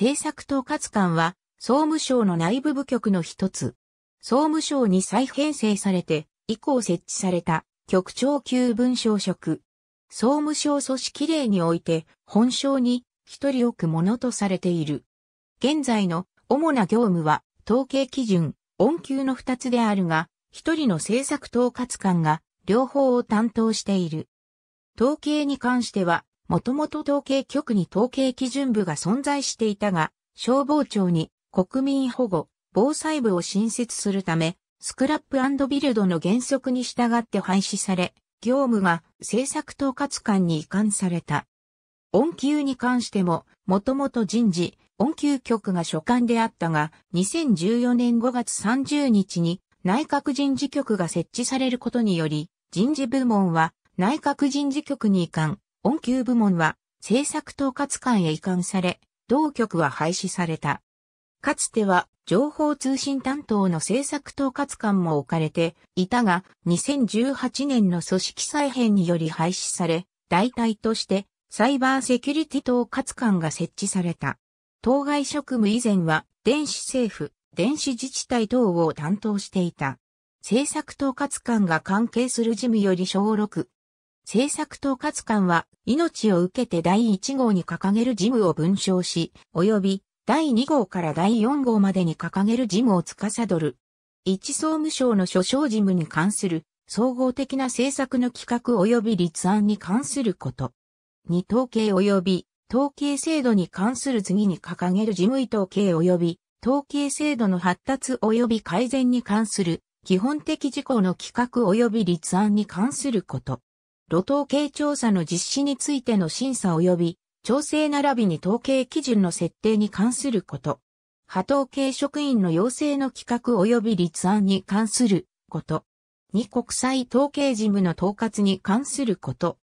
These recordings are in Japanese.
政策統括官は総務省の内部部局の一つ。総務省に再編成されて以降設置された局長級文書職。総務省組織例において本省に一人置くものとされている。現在の主な業務は統計基準、恩級の二つであるが、一人の政策統括官が両方を担当している。統計に関してはもともと統計局に統計基準部が存在していたが、消防庁に国民保護、防災部を新設するため、スクラップビルドの原則に従って廃止され、業務が政策統括官に移管された。音給に関しても、もともと人事、音給局が所管であったが、2014年5月30日に内閣人事局が設置されることにより、人事部門は内閣人事局に移管。音球部門は制作統括官へ移管され、同局は廃止された。かつては情報通信担当の制作統括官も置かれていたが、2018年の組織再編により廃止され、代替としてサイバーセキュリティ統括官が設置された。当該職務以前は電子政府、電子自治体等を担当していた。政策統括官が関係する事務より小6、政策統括官は命を受けて第1号に掲げる事務を文章し、及び第2号から第4号までに掲げる事務を司る。一総務省の所掌事務に関する総合的な政策の企画及び立案に関すること。二統計及び統計制度に関する次に掲げる事務位統計及び統計制度の発達及び改善に関する基本的事項の企画及び立案に関すること。路頭計調査の実施についての審査及び、調整並びに統計基準の設定に関すること。波統計職員の要請の企画及び立案に関すること。2国際統計事務の統括に関すること。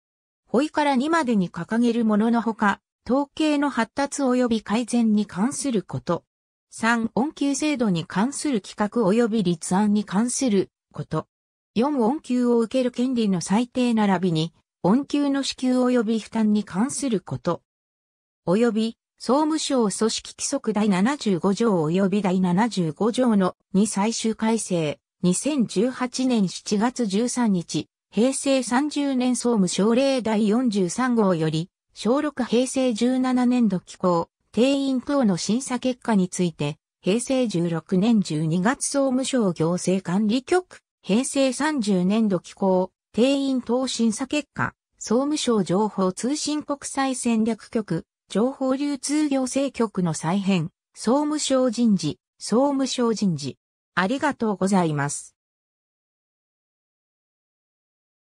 保育から2までに掲げるもののほか、統計の発達及び改善に関すること。3、恩給制度に関する企画及び立案に関すること。4恩給を受ける権利の最低並びに、恩給の支給及び負担に関すること。及び、総務省組織規則第75条及び第75条の2最終改正、2018年7月13日、平成30年総務省令第43号より、小6平成17年度機構、定員等の審査結果について、平成16年12月総務省行政管理局平成30年度機構、定員等審査結果、総務省情報通信国際戦略局、情報流通行政局の再編、総務省人事、総務省人事。ありがとうございます。